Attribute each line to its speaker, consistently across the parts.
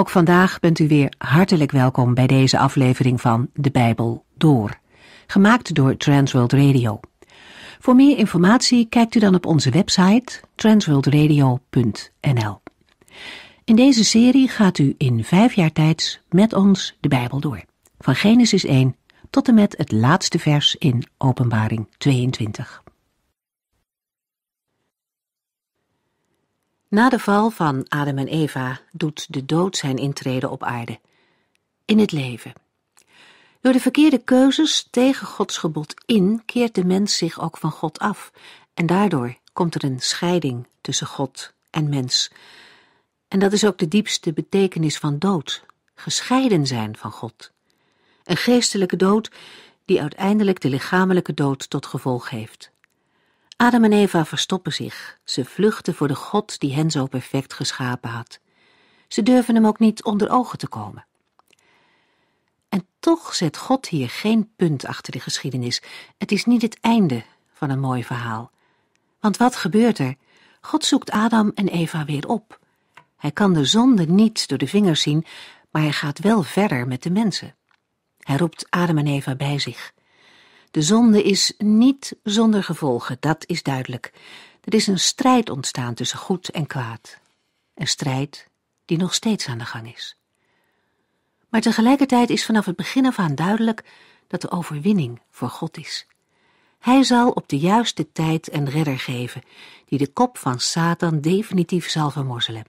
Speaker 1: Ook vandaag bent u weer hartelijk welkom bij deze aflevering van De Bijbel Door, gemaakt door Transworld Radio. Voor meer informatie kijkt u dan op onze website transworldradio.nl. In deze serie gaat u in vijf jaar tijd met ons de Bijbel door, van Genesis 1 tot en met het laatste vers in Openbaring 22. Na de val van Adam en Eva doet de dood zijn intrede op aarde, in het leven. Door de verkeerde keuzes tegen Gods gebod in keert de mens zich ook van God af en daardoor komt er een scheiding tussen God en mens. En dat is ook de diepste betekenis van dood, gescheiden zijn van God. Een geestelijke dood die uiteindelijk de lichamelijke dood tot gevolg heeft. Adam en Eva verstoppen zich. Ze vluchten voor de God die hen zo perfect geschapen had. Ze durven hem ook niet onder ogen te komen. En toch zet God hier geen punt achter de geschiedenis. Het is niet het einde van een mooi verhaal. Want wat gebeurt er? God zoekt Adam en Eva weer op. Hij kan de zonde niet door de vingers zien, maar hij gaat wel verder met de mensen. Hij roept Adam en Eva bij zich. De zonde is niet zonder gevolgen, dat is duidelijk. Er is een strijd ontstaan tussen goed en kwaad. Een strijd die nog steeds aan de gang is. Maar tegelijkertijd is vanaf het begin af aan duidelijk dat de overwinning voor God is. Hij zal op de juiste tijd een redder geven, die de kop van Satan definitief zal vermorzelen.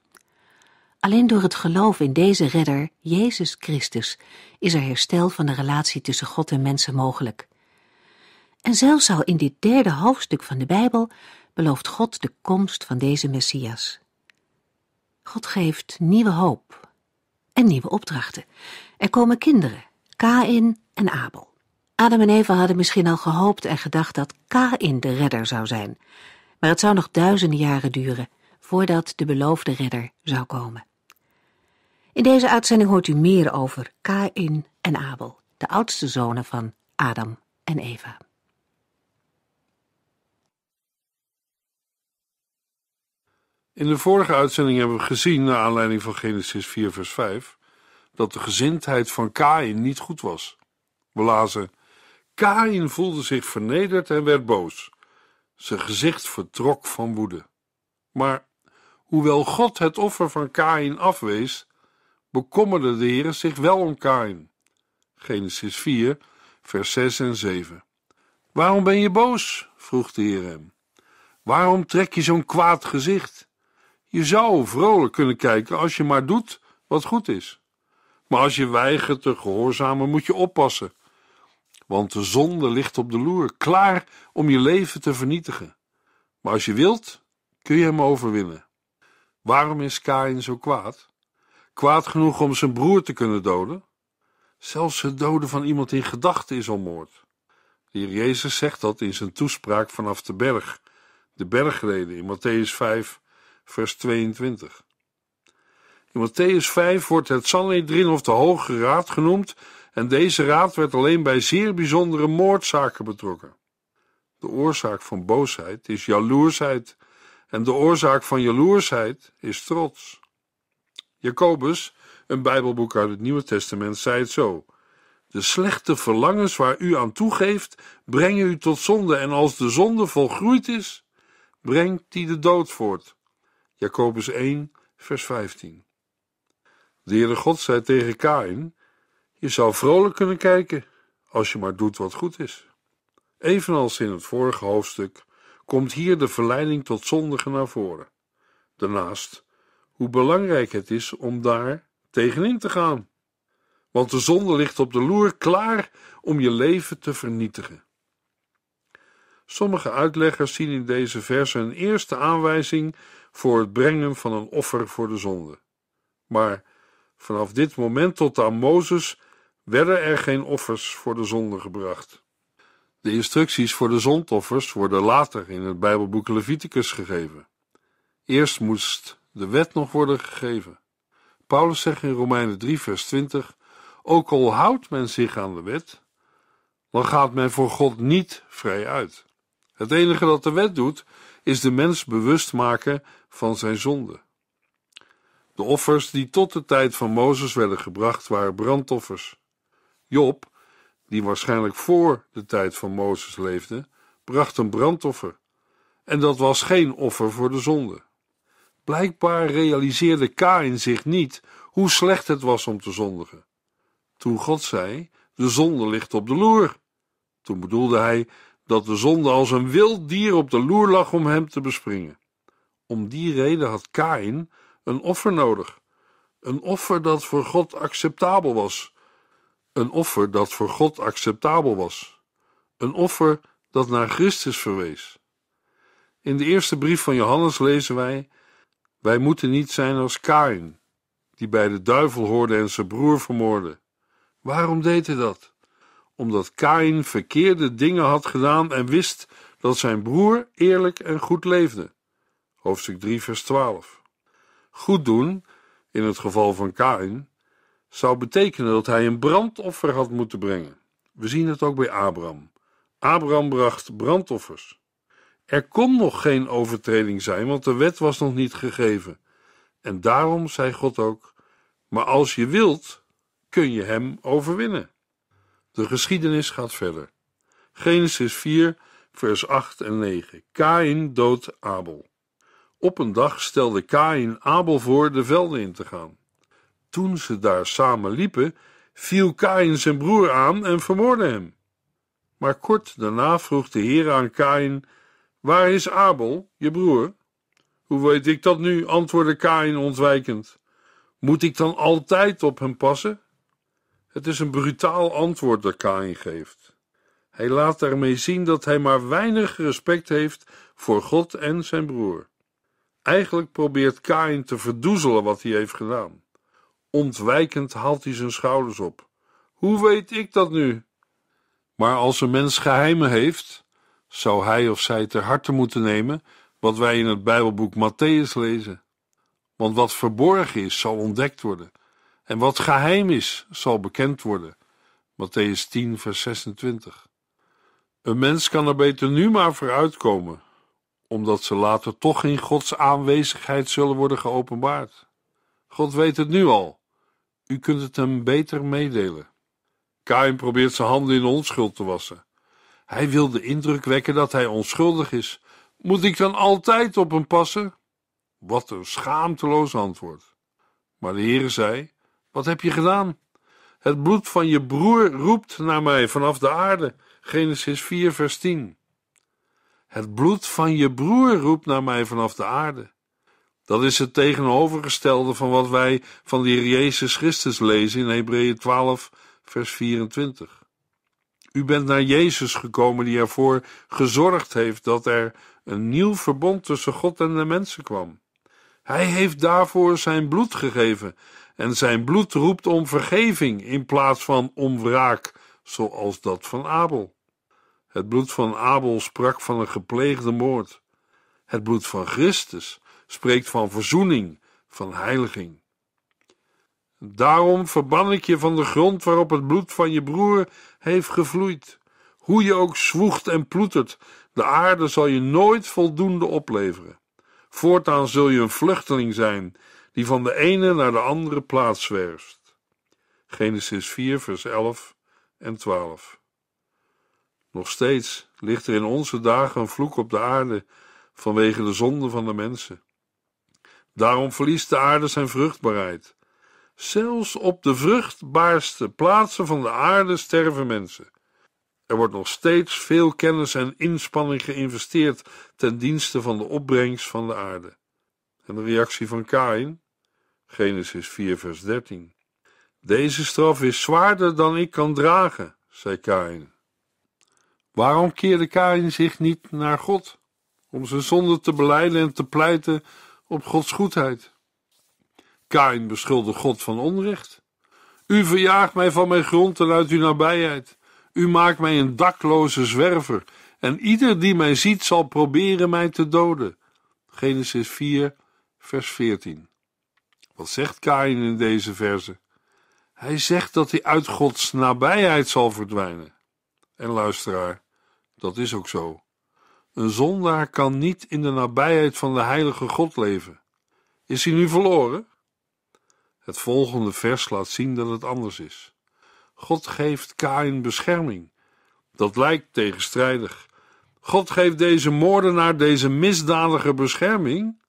Speaker 1: Alleen door het geloof in deze redder, Jezus Christus, is er herstel van de relatie tussen God en mensen mogelijk. En zelfs al in dit derde hoofdstuk van de Bijbel belooft God de komst van deze Messias. God geeft nieuwe hoop en nieuwe opdrachten. Er komen kinderen, Kain en Abel. Adam en Eva hadden misschien al gehoopt en gedacht dat Kain de redder zou zijn. Maar het zou nog duizenden jaren duren voordat de beloofde redder zou komen. In deze uitzending hoort u meer over Kain en Abel, de oudste zonen van Adam en Eva.
Speaker 2: In de vorige uitzending hebben we gezien, naar aanleiding van Genesis 4, vers 5, dat de gezindheid van Kain niet goed was. We lazen: Kain voelde zich vernederd en werd boos. Zijn gezicht vertrok van woede. Maar hoewel God het offer van Kain afwees, bekommerde de Heer zich wel om Kain. Genesis 4, vers 6 en 7. Waarom ben je boos? vroeg de Heer hem. Waarom trek je zo'n kwaad gezicht? Je zou vrolijk kunnen kijken als je maar doet wat goed is. Maar als je weigert te gehoorzamen, moet je oppassen. Want de zonde ligt op de loer, klaar om je leven te vernietigen. Maar als je wilt, kun je hem overwinnen. Waarom is Kain zo kwaad? Kwaad genoeg om zijn broer te kunnen doden? Zelfs het doden van iemand in gedachten is al moord. De heer Jezus zegt dat in zijn toespraak vanaf de berg, de bergreden in Matthäus 5, vers 22. In Matthäus 5 wordt het Sanhedrin of de Hoge Raad genoemd en deze raad werd alleen bij zeer bijzondere moordzaken betrokken. De oorzaak van boosheid is jaloersheid en de oorzaak van jaloersheid is trots. Jacobus, een Bijbelboek uit het Nieuwe Testament, zei het zo: De slechte verlangens waar u aan toegeeft, brengen u tot zonde en als de zonde volgroeid is, brengt die de dood voort. Jacobus 1, vers 15. De Heere God zei tegen Kain: Je zou vrolijk kunnen kijken als je maar doet wat goed is. Evenals in het vorige hoofdstuk komt hier de verleiding tot zondigen naar voren. Daarnaast hoe belangrijk het is om daar tegenin te gaan. Want de zonde ligt op de loer klaar om je leven te vernietigen. Sommige uitleggers zien in deze verse een eerste aanwijzing voor het brengen van een offer voor de zonde. Maar vanaf dit moment tot aan Mozes werden er geen offers voor de zonde gebracht. De instructies voor de zondoffers worden later in het Bijbelboek Leviticus gegeven. Eerst moest de wet nog worden gegeven. Paulus zegt in Romeinen 3, vers 20: Ook al houdt men zich aan de wet, dan gaat men voor God niet vrij uit. Het enige dat de wet doet, is de mens bewust maken van zijn zonde. De offers die tot de tijd van Mozes werden gebracht waren brandoffers. Job, die waarschijnlijk voor de tijd van Mozes leefde, bracht een brandoffer. En dat was geen offer voor de zonde. Blijkbaar realiseerde Kain zich niet hoe slecht het was om te zondigen. Toen God zei: De zonde ligt op de loer. Toen bedoelde hij dat de zonde als een wild dier op de loer lag om hem te bespringen. Om die reden had Kain een offer nodig. Een offer dat voor God acceptabel was. Een offer dat voor God acceptabel was. Een offer dat naar Christus verwees. In de eerste brief van Johannes lezen wij: Wij moeten niet zijn als Kain, die bij de duivel hoorde en zijn broer vermoorde. Waarom deed hij dat? omdat Kain verkeerde dingen had gedaan en wist dat zijn broer eerlijk en goed leefde. Hoofdstuk 3, vers 12. Goed doen, in het geval van Kain, zou betekenen dat hij een brandoffer had moeten brengen. We zien het ook bij Abraham. Abraham bracht brandoffers. Er kon nog geen overtreding zijn, want de wet was nog niet gegeven. En daarom zei God ook: Maar als je wilt, kun je hem overwinnen. De geschiedenis gaat verder. Genesis 4, vers 8 en 9. Kain doodt Abel. Op een dag stelde Kain Abel voor de velden in te gaan. Toen ze daar samen liepen, viel Kain zijn broer aan en vermoordde hem. Maar kort daarna vroeg de Heer aan Kain: Waar is Abel, je broer? Hoe weet ik dat nu? antwoordde Kain ontwijkend. Moet ik dan altijd op hem passen? Het is een brutaal antwoord dat Kain geeft. Hij laat daarmee zien dat hij maar weinig respect heeft voor God en zijn broer. Eigenlijk probeert Kain te verdoezelen wat hij heeft gedaan. Ontwijkend haalt hij zijn schouders op. Hoe weet ik dat nu? Maar als een mens geheimen heeft, zou hij of zij ter harte moeten nemen wat wij in het Bijbelboek Matthäus lezen. Want wat verborgen is, zal ontdekt worden, en wat geheim is, zal bekend worden. Matthäus 10, vers 26. Een mens kan er beter nu maar voor uitkomen, omdat ze later toch in Gods aanwezigheid zullen worden geopenbaard. God weet het nu al. U kunt het hem beter meedelen. Kain probeert zijn handen in onschuld te wassen. Hij wil de indruk wekken dat hij onschuldig is. Moet ik dan altijd op hem passen? Wat een schaamteloos antwoord. Maar de Heer zei: wat heb je gedaan? Het bloed van je broer roept naar mij vanaf de aarde. Genesis 4, vers 10. Het bloed van je broer roept naar mij vanaf de aarde. Dat is het tegenovergestelde van wat wij van de Heer Jezus Christus lezen in Hebreeën 12, vers 24. U bent naar Jezus gekomen die ervoor gezorgd heeft dat er een nieuw verbond tussen God en de mensen kwam. Hij heeft daarvoor zijn bloed gegeven en zijn bloed roept om vergeving in plaats van om wraak, zoals dat van Abel. Het bloed van Abel sprak van een gepleegde moord. Het bloed van Christus spreekt van verzoening, van heiliging. Daarom verban ik je van de grond waarop het bloed van je broer heeft gevloeid. Hoe je ook zwoegt en ploetert, de aarde zal je nooit voldoende opleveren. Voortaan zul je een vluchteling zijn die van de ene naar de andere plaats zwerft. Genesis 4, vers 11 en 12. Nog steeds ligt er in onze dagen een vloek op de aarde vanwege de zonde van de mensen. Daarom verliest de aarde zijn vruchtbaarheid. Zelfs op de vruchtbaarste plaatsen van de aarde sterven mensen. Er wordt nog steeds veel kennis en inspanning geïnvesteerd ten dienste van de opbrengst van de aarde de reactie van Kain. Genesis 4, vers 13. Deze straf is zwaarder dan ik kan dragen, zei Kain. Waarom keerde Kain zich niet naar God? Om zijn zonde te beleiden en te pleiten op Gods goedheid. Kain beschuldigde God van onrecht. U verjaagt mij van mijn grond en uit uw nabijheid. U maakt mij een dakloze zwerver, en ieder die mij ziet zal proberen mij te doden. Genesis 4, vers 14. Wat zegt Kain in deze verse? Hij zegt dat hij uit Gods nabijheid zal verdwijnen. En luisteraar, dat is ook zo. Een zondaar kan niet in de nabijheid van de heilige God leven. Is hij nu verloren? Het volgende vers laat zien dat het anders is. God geeft Kain bescherming. Dat lijkt tegenstrijdig. God geeft deze moordenaar, deze misdadiger bescherming,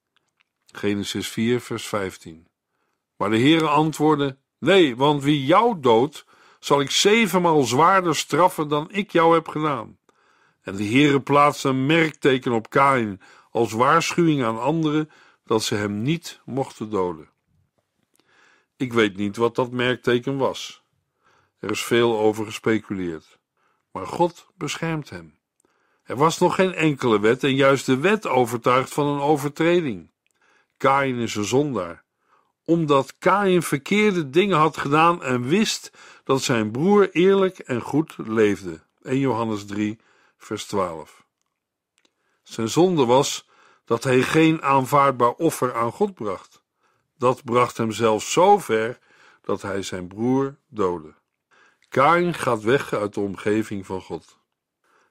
Speaker 2: Genesis 4, vers 15. Maar de Heere antwoordde: Nee, want wie jou doodt, zal ik zevenmaal zwaarder straffen dan ik jou heb gedaan. En de Heere plaatste een merkteken op Kain als waarschuwing aan anderen dat ze hem niet mochten doden. Ik weet niet wat dat merkteken was. Er is veel over gespeculeerd. Maar God beschermt hem. Er was nog geen enkele wet en juist de wet overtuigt van een overtreding. Kain is een zondaar, omdat Kain verkeerde dingen had gedaan en wist dat zijn broer eerlijk en goed leefde. 1 Johannes 3, vers 12. Zijn zonde was dat hij geen aanvaardbaar offer aan God bracht. Dat bracht hem zelfs zo ver dat hij zijn broer doodde. Kain gaat weg uit de omgeving van God.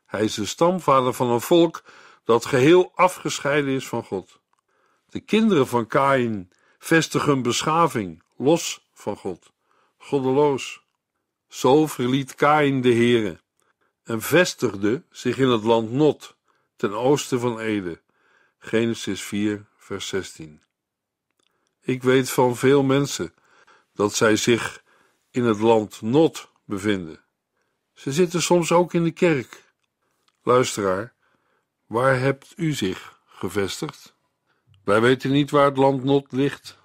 Speaker 2: Hij is de stamvader van een volk dat geheel afgescheiden is van God. De kinderen van Kain vestigen beschaving los van God, goddeloos. Zo verliet Kain de Here en vestigde zich in het land Not, ten oosten van Ede. Genesis 4, vers 16. Ik weet van veel mensen dat zij zich in het land Not bevinden. Ze zitten soms ook in de kerk. Luisteraar, waar hebt u zich gevestigd? Wij weten niet waar het land landnot ligt.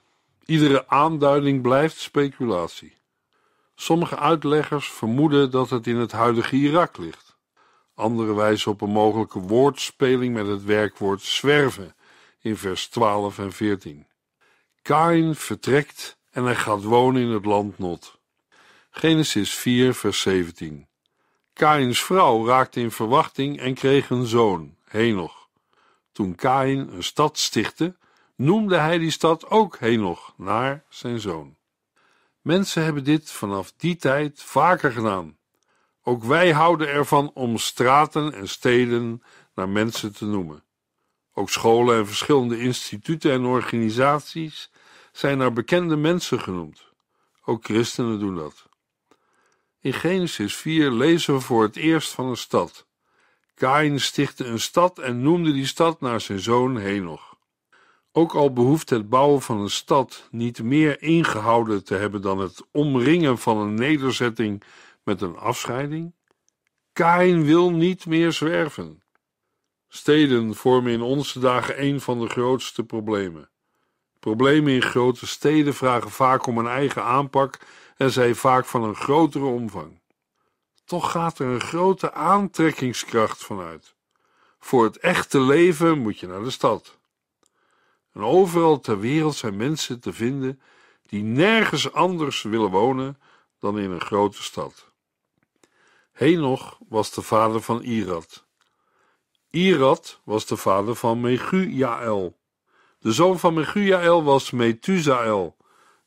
Speaker 2: Iedere aanduiding blijft speculatie. Sommige uitleggers vermoeden dat het in het huidige Irak ligt. Anderen wijzen op een mogelijke woordspeling met het werkwoord zwerven in vers 12 en 14. Kain vertrekt en hij gaat wonen in het land Not. Genesis 4, vers 17. Kains vrouw raakte in verwachting en kreeg een zoon, Henoch. Toen Kain een stad stichtte, noemde hij die stad ook Henoch, naar zijn zoon. Mensen hebben dit vanaf die tijd vaker gedaan. Ook wij houden ervan om straten en steden naar mensen te noemen. Ook scholen en verschillende instituten en organisaties zijn naar bekende mensen genoemd. Ook christenen doen dat. In Genesis 4 lezen we voor het eerst van een stad, Kain stichtte een stad en noemde die stad naar zijn zoon Henoch. Ook al behoeft het bouwen van een stad niet meer ingehouden te hebben dan het omringen van een nederzetting met een afscheiding, Kain wil niet meer zwerven. Steden vormen in onze dagen een van de grootste problemen. Problemen in grote steden vragen vaak om een eigen aanpak en zijn vaak van een grotere omvang toch gaat er een grote aantrekkingskracht vanuit. Voor het echte leven moet je naar de stad. En overal ter wereld zijn mensen te vinden die nergens anders willen wonen dan in een grote stad. Henoch was de vader van Irad. Irad was de vader van Megujael. De zoon van Megujael was Methusael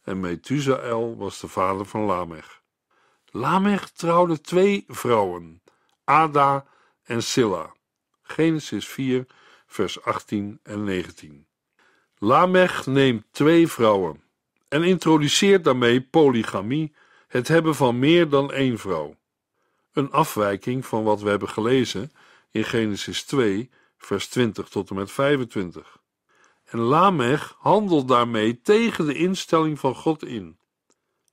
Speaker 2: en Methusael was de vader van Lamech. Lamech trouwde twee vrouwen, Ada en Silla. Genesis 4, vers 18 en 19. Lamech neemt twee vrouwen en introduceert daarmee polygamie, het hebben van meer dan één vrouw. Een afwijking van wat we hebben gelezen in Genesis 2, vers 20 tot en met 25. En Lamech handelt daarmee tegen de instelling van God in.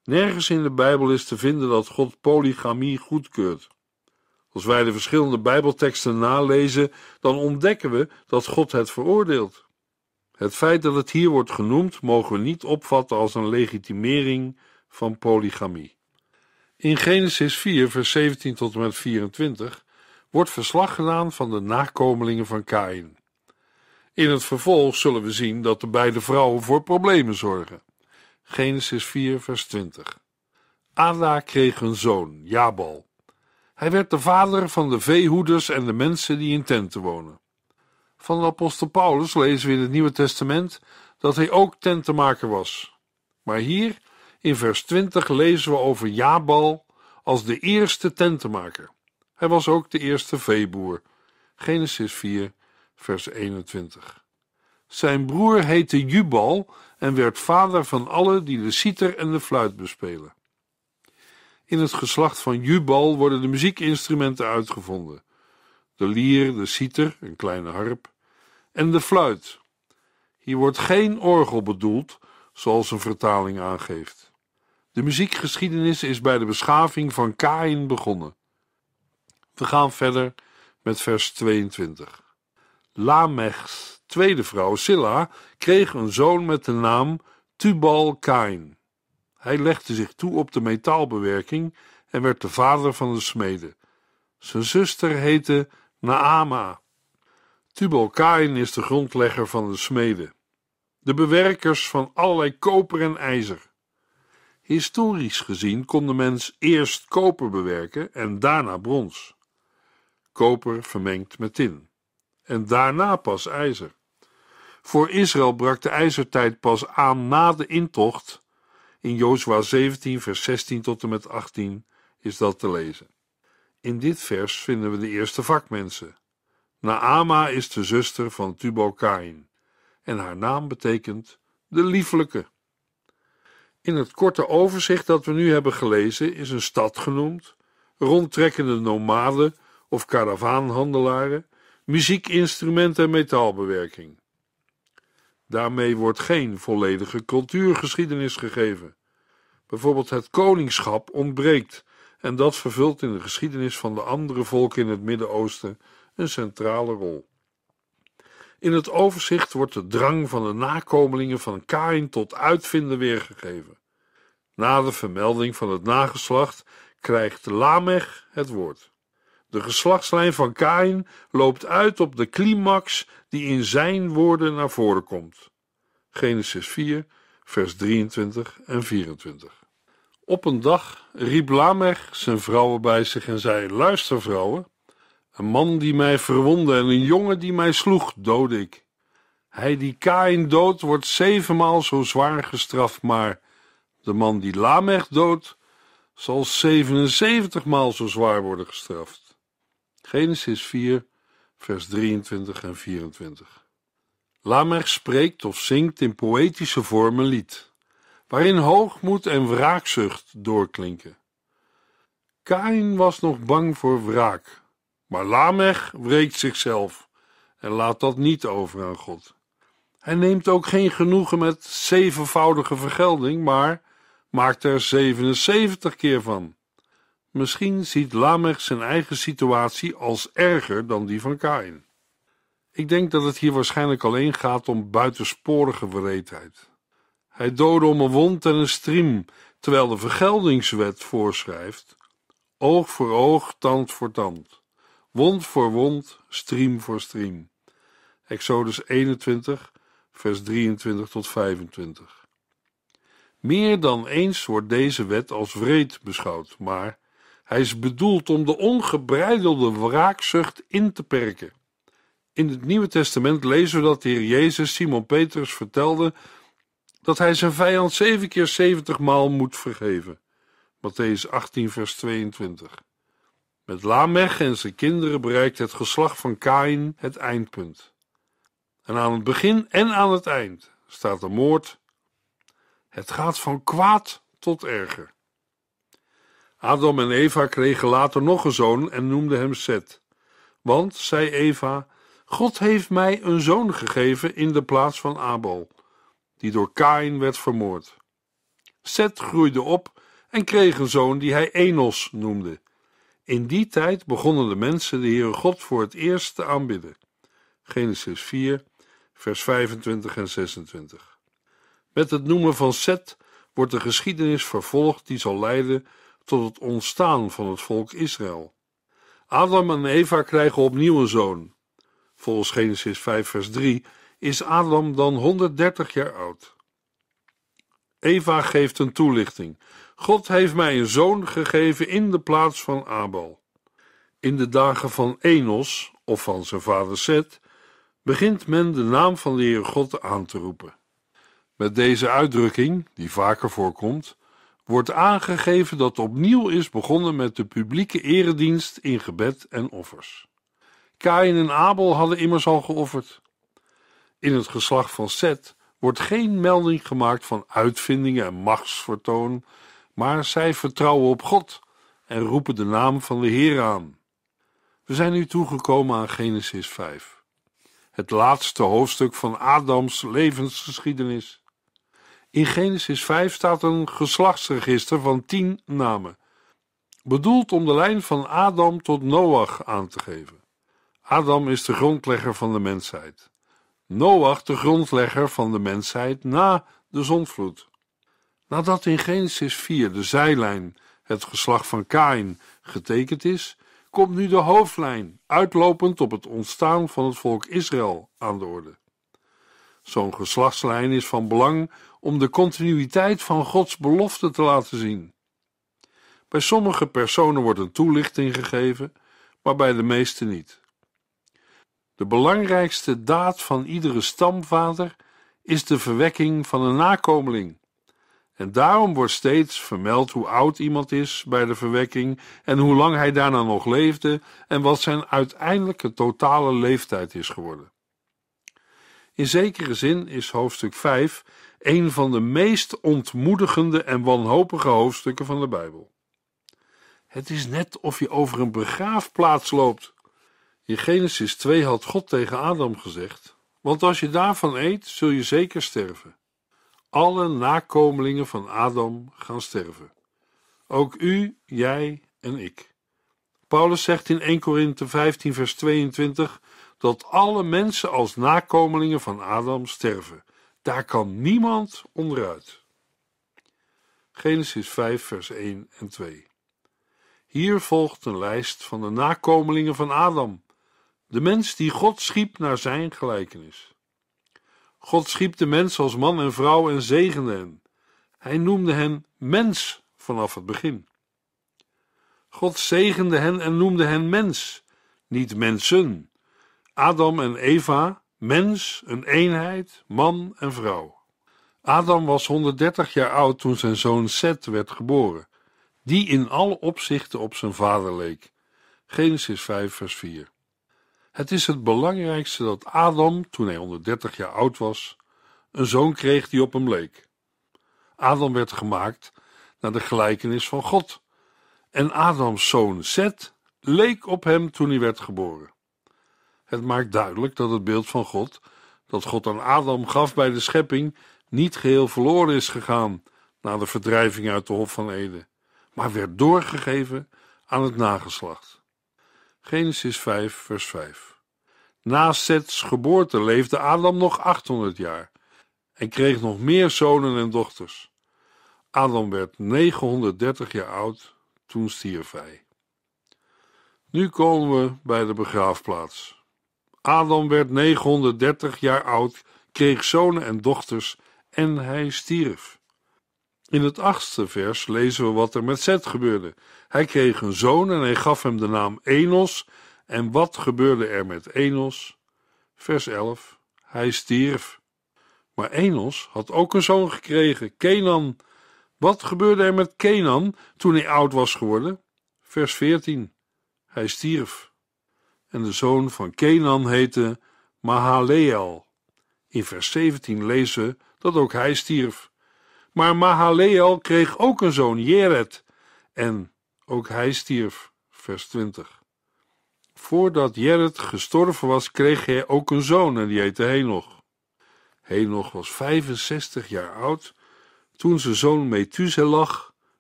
Speaker 2: Nergens in de Bijbel is te vinden dat God polygamie goedkeurt. Als wij de verschillende Bijbelteksten nalezen, dan ontdekken we dat God het veroordeelt. Het feit dat het hier wordt genoemd, mogen we niet opvatten als een legitimering van polygamie. In Genesis 4, vers 17 tot en met 24 wordt verslag gedaan van de nakomelingen van Kain. In het vervolg zullen we zien dat de beide vrouwen voor problemen zorgen. Genesis 4, vers 20. Ada kreeg een zoon, Jabal. Hij werd de vader van de veehoeders en de mensen die in tenten wonen. Van de apostel Paulus lezen we in het Nieuwe Testament dat hij ook tentenmaker was. Maar hier, in vers 20, lezen we over Jabal als de eerste tentenmaker. Hij was ook de eerste veeboer. Genesis 4, vers 21. Zijn broer heette Jubal en werd vader van allen die de citer en de fluit bespelen. In het geslacht van Jubal worden de muziekinstrumenten uitgevonden: de lier, de citer, een kleine harp, en de fluit. Hier wordt geen orgel bedoeld, zoals een vertaling aangeeft. De muziekgeschiedenis is bij de beschaving van Kain begonnen. We gaan verder met vers 22. Lamechs tweede vrouw Silla, kreeg een zoon met de naam Tubal Kain. Hij legde zich toe op de metaalbewerking en werd de vader van de smeden. Zijn zuster heette Naama. Tubal Kain is de grondlegger van de smeden, de bewerkers van allerlei koper en ijzer. Historisch gezien kon de mens eerst koper bewerken en daarna brons. Koper vermengd met tin. En daarna pas ijzer. Voor Israël brak de ijzertijd pas aan na de intocht. In Jozua 17, vers 16 tot en met 18 is dat te lezen. In dit vers vinden we de eerste vakmensen. Naama is de zuster van Tubal Kain en haar naam betekent de lieflijke. In het korte overzicht dat we nu hebben gelezen is een stad genoemd, rondtrekkende nomaden of karavaanhandelaren, muziekinstrumenten en metaalbewerking. Daarmee wordt geen volledige cultuurgeschiedenis gegeven. Bijvoorbeeld het koningschap ontbreekt en dat vervult in de geschiedenis van de andere volken in het Midden-Oosten een centrale rol. In het overzicht wordt de drang van de nakomelingen van Kain tot uitvinden weergegeven. Na de vermelding van het nageslacht krijgt Lamech het woord. De geslachtslijn van Kain loopt uit op de climax die in zijn woorden naar voren komt. Genesis 4, vers 23 en 24. Op een dag riep Lamech zijn vrouwen bij zich en zei: Luister, vrouwen, een man die mij verwonde en een jongen die mij sloeg, dood ik. Hij die Kain dood wordt zevenmaal zo zwaar gestraft, maar de man die Lamech dood zal 77 maal zo zwaar worden gestraft. Genesis 4, vers 23 en 24. Lamech spreekt of zingt in poëtische vorm een lied, waarin hoogmoed en wraakzucht doorklinken. Kain was nog bang voor wraak, maar Lamech wreekt zichzelf en laat dat niet over aan God. Hij neemt ook geen genoegen met zevenvoudige vergelding, maar maakt er 77 keer van. Misschien ziet Lamech zijn eigen situatie als erger dan die van Kain. Ik denk dat het hier waarschijnlijk alleen gaat om buitensporige wreedheid. Hij doodde om een wond en een striem, terwijl de vergeldingswet voorschrijft: oog voor oog, tand voor tand, wond voor wond, striem voor striem. Exodus 21, vers 23 tot 25. Meer dan eens wordt deze wet als wreed beschouwd, maar hij is bedoeld om de ongebreidelde wraakzucht in te perken. In het Nieuwe Testament lezen we dat de Heer Jezus Simon Petrus vertelde dat hij zijn vijand zeven keer zeventig maal moet vergeven. Matthäus 18, vers 22. Met Lamech en zijn kinderen bereikt het geslacht van Kain het eindpunt. En aan het begin en aan het eind staat de moord. Het gaat van kwaad tot erger. Adam en Eva kregen later nog een zoon en noemden hem Seth. Want, zei Eva, God heeft mij een zoon gegeven in de plaats van Abel, die door Kain werd vermoord. Seth groeide op en kreeg een zoon die hij Enos noemde. In die tijd begonnen de mensen de Heere God voor het eerst te aanbidden. Genesis 4, vers 25 en 26. Met het noemen van Seth wordt de geschiedenis vervolgd die zal leiden tot het ontstaan van het volk Israël. Adam en Eva krijgen opnieuw een zoon. Volgens Genesis 5, vers 3 is Adam dan 130 jaar oud. Eva geeft een toelichting. God heeft mij een zoon gegeven in de plaats van Abel. In de dagen van Enos, of van zijn vader Seth, begint men de naam van de Heer God aan te roepen. Met deze uitdrukking, die vaker voorkomt, wordt aangegeven dat opnieuw is begonnen met de publieke eredienst in gebed en offers. Kain en Abel hadden immers al geofferd. In het geslacht van Seth wordt geen melding gemaakt van uitvindingen en machtsvertoon, maar zij vertrouwen op God en roepen de naam van de Heer aan. We zijn nu toegekomen aan Genesis 5, het laatste hoofdstuk van Adams levensgeschiedenis. In Genesis 5 staat een geslachtsregister van tien namen, bedoeld om de lijn van Adam tot Noach aan te geven. Adam is de grondlegger van de mensheid. Noach de grondlegger van de mensheid na de zondvloed. Nadat in Genesis 4 de zijlijn, het geslacht van Kain, getekend is, komt nu de hoofdlijn, uitlopend op het ontstaan van het volk Israël, aan de orde. Zo'n geslachtslijn is van belang om de continuïteit van Gods belofte te laten zien. Bij sommige personen wordt een toelichting gegeven, maar bij de meeste niet. De belangrijkste daad van iedere stamvader is de verwekking van een nakomeling. En daarom wordt steeds vermeld hoe oud iemand is bij de verwekking en hoe lang hij daarna nog leefde en wat zijn uiteindelijke totale leeftijd is geworden. In zekere zin is hoofdstuk 5 een van de meest ontmoedigende en wanhopige hoofdstukken van de Bijbel. Het is net of je over een begraafplaats loopt. In Genesis 2 had God tegen Adam gezegd: Want als je daarvan eet, zul je zeker sterven. Alle nakomelingen van Adam gaan sterven. Ook u, jij en ik. Paulus zegt in 1 Korinthe 15, vers 22: dat alle mensen als nakomelingen van Adam sterven. Daar kan niemand onderuit. Genesis 5, vers 1 en 2. Hier volgt een lijst van de nakomelingen van Adam, de mens die God schiep naar zijn gelijkenis. God schiep de mens als man en vrouw en zegende hen. Hij noemde hen mens vanaf het begin. God zegende hen en noemde hen mens, niet mensen, Adam en Eva, mens, een eenheid, man en vrouw. Adam was 130 jaar oud toen zijn zoon Seth werd geboren, die in alle opzichten op zijn vader leek. Genesis 5, vers 4. Het is het belangrijkste dat Adam, toen hij 130 jaar oud was, een zoon kreeg die op hem leek. Adam werd gemaakt naar de gelijkenis van God. En Adams zoon Seth leek op hem toen hij werd geboren. Het maakt duidelijk dat het beeld van God, dat God aan Adam gaf bij de schepping, niet geheel verloren is gegaan na de verdrijving uit de Hof van Eden, maar werd doorgegeven aan het nageslacht. Genesis 5, vers 5. Na Seths geboorte leefde Adam nog 800 jaar en kreeg nog meer zonen en dochters. Adam werd 930 jaar oud, toen stierf hij. Nu komen we bij de begraafplaats. Adam werd 930 jaar oud, kreeg zonen en dochters en hij stierf. In het achtste vers lezen we wat er met Zet gebeurde. Hij kreeg een zoon en hij gaf hem de naam Enos. En wat gebeurde er met Enos? Vers 11. Hij stierf. Maar Enos had ook een zoon gekregen, Kenan. Wat gebeurde er met Kenan toen hij oud was geworden? Vers 14. Hij stierf en de zoon van Kenan heette Mahaleel. In vers 17 lezen we dat ook hij stierf. Maar Mahaleel kreeg ook een zoon, Jered, en ook hij stierf. Vers 20. Voordat Jered gestorven was, kreeg hij ook een zoon en die heette Henoch. Henoch was 65 jaar oud toen zijn zoon Methuselah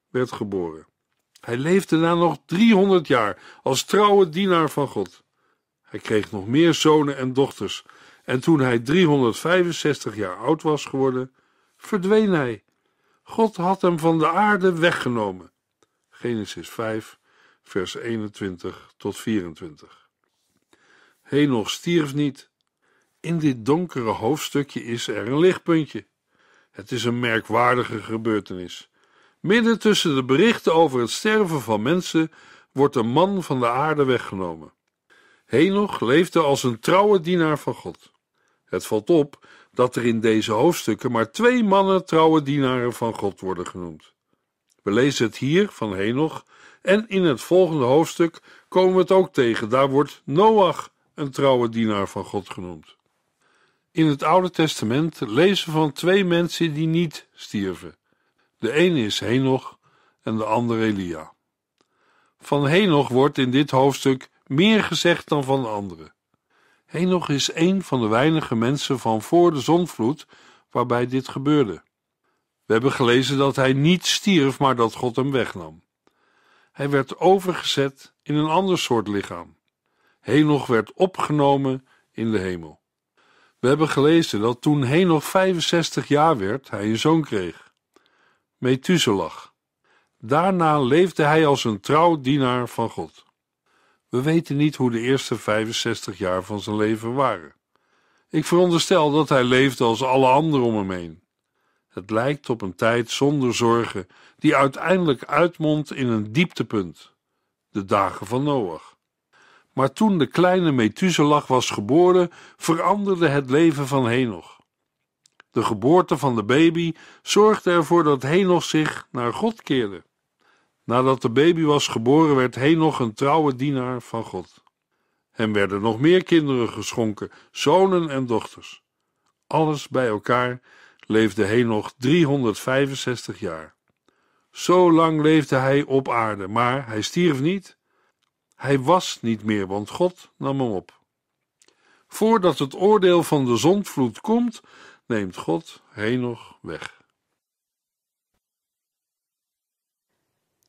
Speaker 2: werd geboren. Hij leefde na nog 300 jaar als trouwe dienaar van God. Hij kreeg nog meer zonen en dochters. En toen hij 365 jaar oud was geworden, verdween hij. God had hem van de aarde weggenomen. Genesis 5, vers 21 tot 24. Henoch stierf niet. In dit donkere hoofdstukje is er een lichtpuntje. Het is een merkwaardige gebeurtenis. Midden tussen de berichten over het sterven van mensen wordt een man van de aarde weggenomen. Henoch leefde als een trouwe dienaar van God. Het valt op dat er in deze hoofdstukken maar twee mannen trouwe dienaren van God worden genoemd. We lezen het hier van Henoch en in het volgende hoofdstuk komen we het ook tegen. Daar wordt Noach een trouwe dienaar van God genoemd. In het Oude Testament lezen we van twee mensen die niet stierven. De ene is Henoch en de andere Elia. Van Henoch wordt in dit hoofdstuk meer gezegd dan van anderen. Henoch is een van de weinige mensen van voor de zonvloed waarbij dit gebeurde. We hebben gelezen dat hij niet stierf, maar dat God hem wegnam. Hij werd overgezet in een ander soort lichaam. Henoch werd opgenomen in de hemel. We hebben gelezen dat toen Henoch 65 jaar werd, hij een zoon kreeg. Methuselah. Daarna leefde hij als een trouw dienaar van God. We weten niet hoe de eerste 65 jaar van zijn leven waren. Ik veronderstel dat hij leefde als alle anderen om hem heen. Het lijkt op een tijd zonder zorgen, die uiteindelijk uitmondt in een dieptepunt: de dagen van Noach. Maar toen de kleine Methuselah was geboren, veranderde het leven van Henoch. De geboorte van de baby zorgde ervoor dat Henoch zich naar God keerde. Nadat de baby was geboren, werd Henoch een trouwe dienaar van God. Hem werden nog meer kinderen geschonken, zonen en dochters. Alles bij elkaar leefde Henoch 365 jaar. Zo lang leefde hij op aarde, maar hij stierf niet. Hij was niet meer, want God nam hem op. Voordat het oordeel van de zondvloed komt, neemt God Henoch weg.